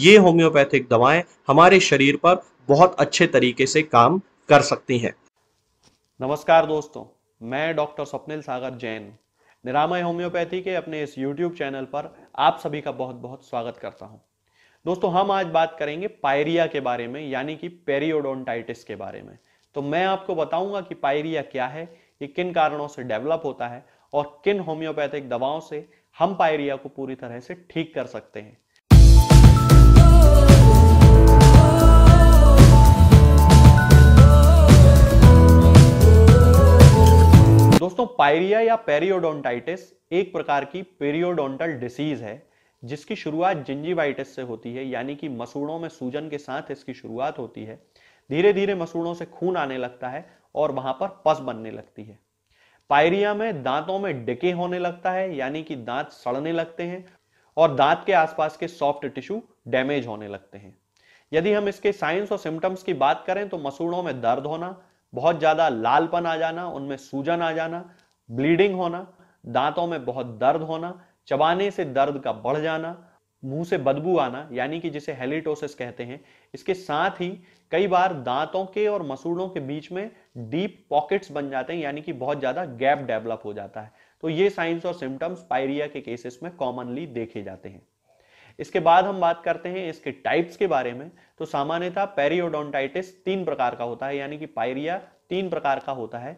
ये होम्योपैथिक दवाएं हमारे शरीर पर बहुत अच्छे तरीके से काम कर सकती हैं नमस्कार दोस्तों मैं डॉक्टर स्वप्निल सागर जैन निरामय होम्योपैथी के अपने इस यूट्यूब चैनल पर आप सभी का बहुत बहुत स्वागत करता हूं दोस्तों हम आज बात करेंगे पायरिया के बारे में यानी कि पेरियोडोंटाइटिस के बारे में तो मैं आपको बताऊंगा कि पायरिया क्या है ये किन कारणों से डेवलप होता है और किन होम्योपैथिक दवाओं से हम पायरिया को पूरी तरह से ठीक कर सकते हैं दोस्तों पायरिया या पेरियोडोंटाइटिस एक प्रकार की पेरियोडोंटल डिसीज है जिसकी शुरुआत जिंजीवाइटिस से होती है यानी कि मसूड़ों में सूजन के साथ इसकी शुरुआत होती है धीरे धीरे मसूड़ों से खून आने लगता है और वहां पर पस बनने लगती है पायरिया में दांतों में डिके होने लगता है यानी कि दांत सड़ने लगते हैं और दांत के आसपास के सॉफ्ट टिश्यू डैमेज होने लगते हैं यदि हम इसके साइंस और सिम्टम्स की बात करें तो मसूड़ों में दर्द होना बहुत ज़्यादा लालपन आ जाना उनमें सूजन आ जाना ब्लीडिंग होना दांतों में बहुत दर्द होना चबाने से दर्द का बढ़ जाना मुंह से बदबू आना यानी कि जिसे हेलिटोसिस कहते हैं इसके साथ ही कई बार दांतों के और मसूड़ों के बीच में डीप पॉकेट्स बन जाते हैं यानी कि बहुत ज़्यादा गैप डेवलप हो जाता है तो ये साइंस और सिम्टम्स पायरिया के केसेस में कॉमनली देखे जाते हैं इसके बाद हम बात करते हैं इसके टाइप्स के बारे में तो सामान्यतः पेरियोडोंटाइटिस तीन प्रकार का होता है यानी कि पायरिया तीन प्रकार का होता है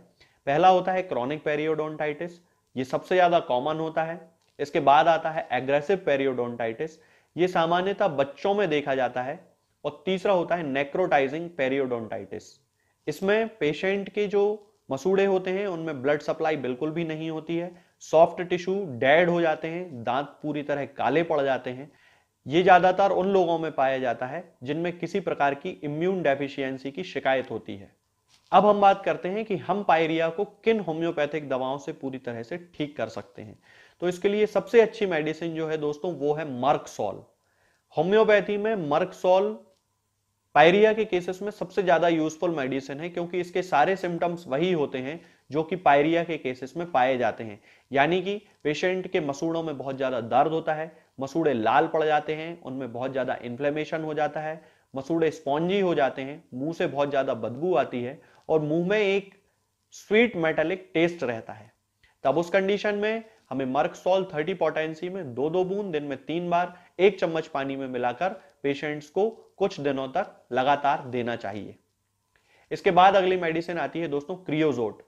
पहला होता है क्रॉनिक पेरियोडोंटाइटिस ये सबसे ज्यादा कॉमन होता है इसके बाद आता है एग्रेसिव पेरियोडोंटाइटिस ये सामान्यतः बच्चों में देखा जाता है और तीसरा होता है नेक्रोटाइजिंग पेरियोडोंटाइटिस इसमें पेशेंट के जो मसूड़े होते हैं उनमें ब्लड सप्लाई बिल्कुल भी नहीं होती है सॉफ्ट टिश्यू डेड हो जाते हैं दांत पूरी तरह काले पड़ जाते हैं ये ज़्यादातर उन लोगों में पाया जाता है जिनमें किसी प्रकार की इम्यून डेफिशिएंसी की शिकायत होती है अब हम बात करते हैं कि हम पायरिया को किन होम्योपैथिक दवाओं से पूरी तरह से ठीक कर सकते हैं तो इसके लिए सबसे अच्छी मेडिसिन जो है दोस्तों वो है मर्कसॉल होम्योपैथी में मर्कसॉल पायरिया के केसेस में सबसे ज्यादा यूजफुल मेडिसिन है क्योंकि इसके सारे सिम्टम्स वही होते हैं जो कि पायरिया के केसेस में पाए जाते हैं यानी कि पेशेंट के मसूड़ों में बहुत ज्यादा दर्द होता है मसूड़े लाल पड़ जाते हैं उनमें बहुत ज़्यादा इन्फ्लेमेशन हो जाता है मसूड़े स्पॉन्जी हो जाते हैं मुंह से बहुत ज़्यादा बदबू आती है और मुंह में एक स्वीट मेटेलिक टेस्ट रहता है तब उस कंडीशन में हमें सॉल थर्टी पोटेंसी में दो दो बूंद दिन में तीन बार एक चम्मच पानी में मिलाकर पेशेंट्स को कुछ दिनों तक लगातार देना चाहिए इसके बाद अगली मेडिसिन आती है दोस्तों क्रियोजोट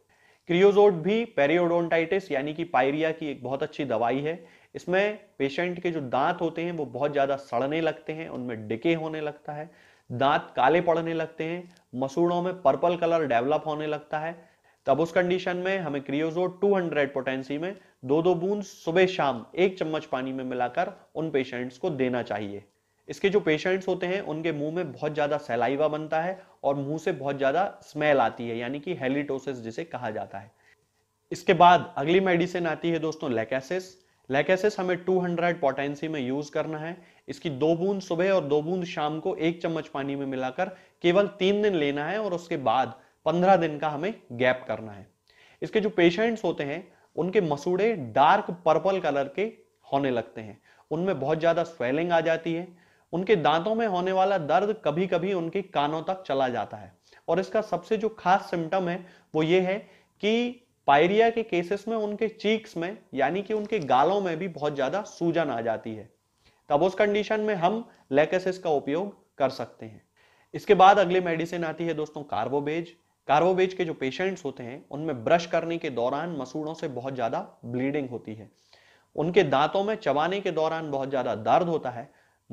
क्रियोजोट भी पेरियोडोनटाइटिस यानी कि पायरिया की एक बहुत अच्छी दवाई है इसमें पेशेंट के जो दांत होते हैं वो बहुत ज़्यादा सड़ने लगते हैं उनमें डिके होने लगता है दांत काले पड़ने लगते हैं मसूड़ों में पर्पल कलर डेवलप होने लगता है तब उस कंडीशन में हमें क्रियोजो 200 पोटेंसी में दो दो बूंद सुबह शाम एक चम्मच पानी में मिलाकर उन पेशेंट्स को देना चाहिए इसके जो पेशेंट्स होते हैं उनके मुंह में बहुत ज़्यादा सैलाइवा बनता है और मुंह से बहुत ज़्यादा स्मेल आती है यानी कि हेलिटोसिस जिसे कहा जाता है इसके बाद अगली मेडिसिन आती है दोस्तों लेकेसिस लैकेसिस हमें 200 पोटेंसी में यूज करना है इसकी दो बूंद सुबह और दो बूंद शाम को एक चम्मच पानी में मिलाकर केवल तीन दिन लेना है और उसके बाद पंद्रह दिन का हमें गैप करना है इसके जो पेशेंट्स होते हैं उनके मसूड़े डार्क पर्पल कलर के होने लगते हैं उनमें बहुत ज्यादा स्वेलिंग आ जाती है उनके दांतों में होने वाला दर्द कभी कभी उनके कानों तक चला जाता है और इसका सबसे जो खास सिम्टम है वो ये है कि पायरिया के केसेस में उनके चीक्स में यानी कि उनके गालों में भी बहुत ज्यादा सूजन आ जाती है तब उस कंडीशन में हम लेकेसिस का उपयोग कर सकते हैं इसके बाद अगली मेडिसिन आती है दोस्तों कार्बोबेज कार्बोबेज के जो पेशेंट्स होते हैं उनमें ब्रश करने के दौरान मसूड़ों से बहुत ज़्यादा ब्लीडिंग होती है उनके दांतों में चबाने के दौरान बहुत ज़्यादा दर्द होता है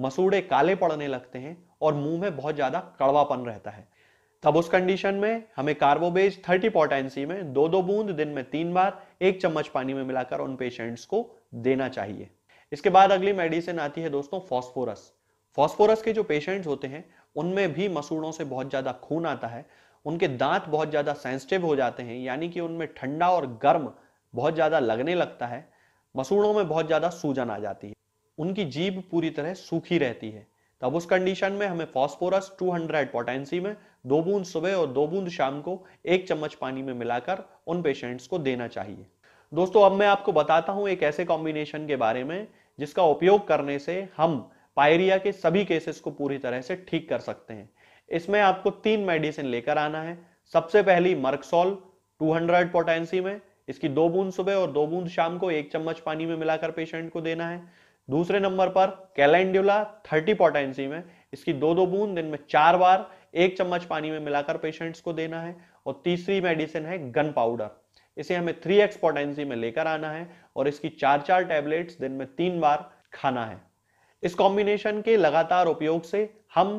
मसूड़े काले पड़ने लगते हैं और मुंह में बहुत ज़्यादा कड़वापन रहता है तब उस कंडीशन में हमें कार्बोबेज 30 पोटेंसी में दो दो बूंद दिन में तीन बार एक चम्मच पानी में मिलाकर उन पेशेंट्स को देना चाहिए इसके बाद अगली मेडिसिन आती है दोस्तों फॉस्फोरस फॉस्फोरस के जो पेशेंट्स होते हैं उनमें भी मसूड़ों से बहुत ज़्यादा खून आता है उनके दांत बहुत ज़्यादा सेंसिटिव हो जाते हैं यानी कि उनमें ठंडा और गर्म बहुत ज़्यादा लगने लगता है मसूड़ों में बहुत ज़्यादा सूजन आ जाती है उनकी जीभ पूरी तरह सूखी रहती है तब उस कंडीशन में हमें फॉस्फोरस 200 पोटेंसी में दो बूंद सुबह और दो बूंद शाम को एक चम्मच पानी में मिलाकर उन पेशेंट्स को देना चाहिए दोस्तों अब मैं आपको बताता हूं एक ऐसे कॉम्बिनेशन के बारे में जिसका उपयोग करने से हम पायरिया के सभी केसेस को पूरी तरह से ठीक कर सकते हैं इसमें आपको तीन मेडिसिन लेकर आना है सबसे पहली मर्कसोल 200 पोटेंसी में इसकी दो बूंद सुबह और दो बूंद शाम को एक चम्मच पानी में मिलाकर पेशेंट को देना है दूसरे नंबर पर कैलेंड्यूला 30 पोटेंसी में इसकी दो दो बूंद दिन में चार बार एक चम्मच पानी में मिलाकर पेशेंट्स को देना है और तीसरी मेडिसिन है गन पाउडर इसे हमें थ्री एक्स पोटेंसी में लेकर आना है और इसकी चार चार टैबलेट्स दिन में तीन बार खाना है इस कॉम्बिनेशन के लगातार उपयोग से हम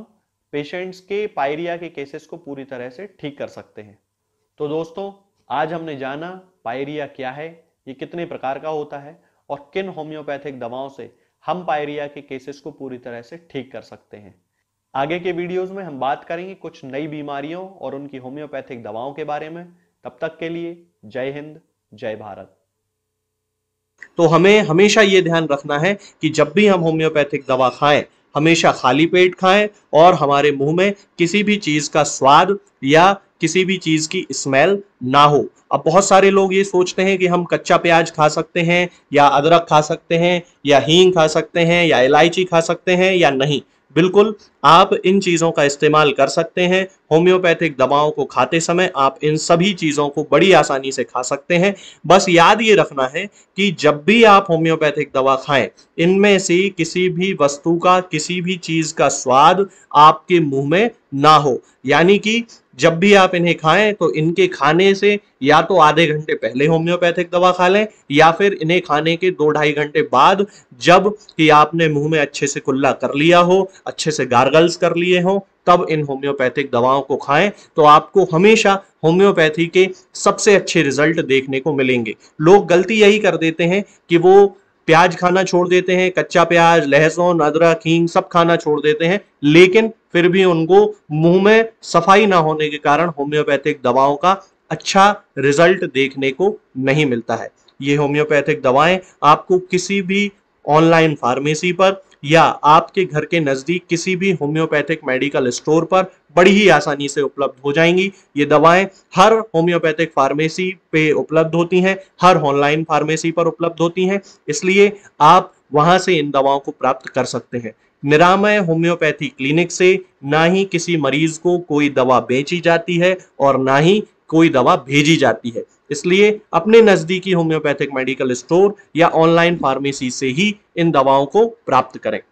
पेशेंट्स के पायरिया के केसेस को पूरी तरह से ठीक कर सकते हैं तो दोस्तों आज हमने जाना पायरिया क्या है ये कितने प्रकार का होता है और किन होम्योपैथिक दवाओं से हम पायरिया के केसेस को पूरी तरह से ठीक कर सकते हैं आगे के वीडियोस में हम बात करेंगे कुछ नई बीमारियों और उनकी होम्योपैथिक दवाओं के बारे में तब तक के लिए जय हिंद जय भारत तो हमें हमेशा ये ध्यान रखना है कि जब भी हम होम्योपैथिक दवा खाएं हमेशा खाली पेट खाएं और हमारे मुंह में किसी भी चीज का स्वाद या किसी भी चीज की स्मेल ना हो अब बहुत सारे लोग ये सोचते हैं कि हम कच्चा प्याज खा सकते हैं या अदरक खा सकते हैं या हींग खा सकते हैं या इलायची खा सकते हैं या नहीं बिल्कुल आप इन चीज़ों का इस्तेमाल कर सकते हैं होम्योपैथिक दवाओं को खाते समय आप इन सभी चीज़ों को बड़ी आसानी से खा सकते हैं बस याद ये रखना है कि जब भी आप होम्योपैथिक दवा खाएं इनमें से किसी भी वस्तु का किसी भी चीज़ का स्वाद आपके मुंह में ना हो यानी कि जब भी आप इन्हें खाएं तो इनके खाने से या तो आधे घंटे पहले होम्योपैथिक दवा खा लें या फिर इन्हें खाने के दो ढाई घंटे बाद जब कि आपने मुंह में अच्छे से कुल्ला कर लिया हो अच्छे से गार्गल्स कर लिए हो तब इन होम्योपैथिक दवाओं को खाएं तो आपको हमेशा होम्योपैथी के सबसे अच्छे रिजल्ट देखने को मिलेंगे लोग गलती यही कर देते हैं कि वो प्याज खाना छोड़ देते हैं कच्चा प्याज लहसुन अदरक हींग सब खाना छोड़ देते हैं लेकिन फिर भी उनको मुंह में सफाई ना होने के कारण होम्योपैथिक दवाओं का अच्छा रिजल्ट देखने को नहीं मिलता है ये होम्योपैथिक दवाएं आपको किसी भी ऑनलाइन फार्मेसी पर या आपके घर के नजदीक किसी भी होम्योपैथिक मेडिकल स्टोर पर बड़ी ही आसानी से उपलब्ध हो जाएंगी ये दवाएं हर होम्योपैथिक फार्मेसी पे उपलब्ध होती हैं हर ऑनलाइन फार्मेसी पर उपलब्ध होती हैं इसलिए आप वहां से इन दवाओं को प्राप्त कर सकते हैं निरामय होम्योपैथी क्लिनिक से ना ही किसी मरीज को कोई दवा बेची जाती है और ना ही कोई दवा भेजी जाती है इसलिए अपने नज़दीकी होम्योपैथिक मेडिकल स्टोर या ऑनलाइन फार्मेसी से ही इन दवाओं को प्राप्त करें